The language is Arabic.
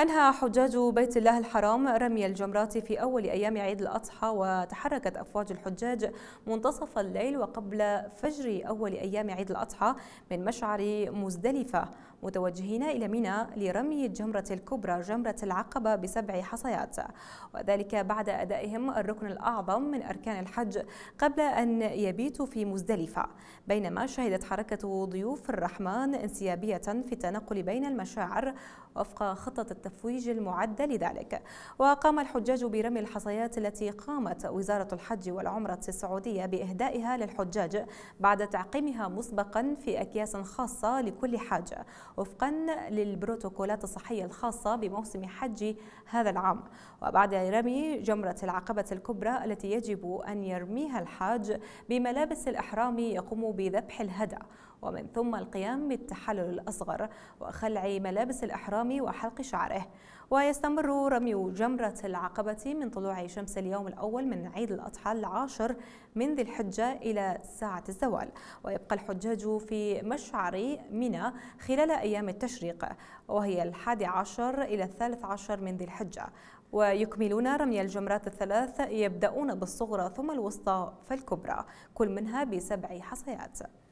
أنهى حجاج بيت الله الحرام رمي الجمرات في أول أيام عيد الأضحى وتحركت أفواج الحجاج منتصف الليل وقبل فجر أول أيام عيد الأضحى من مشعر مزدلفة متوجهين إلى منى لرمي الجمرة الكبرى جمرة العقبة بسبع حصيات وذلك بعد أدائهم الركن الأعظم من أركان الحج قبل أن يبيتوا في مزدلفة بينما شهدت حركة ضيوف الرحمن انسيابية في التنقل بين المشاعر وفق خطة التفويج المعد لذلك وقام الحجاج برمي الحصيات التي قامت وزارة الحج والعمرة السعودية بإهدائها للحجاج بعد تعقيمها مسبقا في أكياس خاصة لكل حاجة وفقا للبروتوكولات الصحية الخاصة بموسم حج هذا العام وبعد رمي جمرة العقبة الكبرى التي يجب أن يرميها الحاج بملابس الإحرام يقوم بذبح الهدى ومن ثم القيام بالتحلل الأصغر وخلع ملابس الإحرام وحلق شعره وغيره ويستمر رمي جمرة العقبة من طلوع شمس اليوم الأول من عيد الأضحى العاشر من ذي الحجة إلى ساعة الزوال ويبقى الحجاج في مشعر منى خلال أيام التشريق وهي الحادي عشر إلى الثالث عشر من ذي الحجة ويكملون رمي الجمرات الثلاث يبدأون بالصغرى ثم الوسطى فالكبرى كل منها بسبع حصيات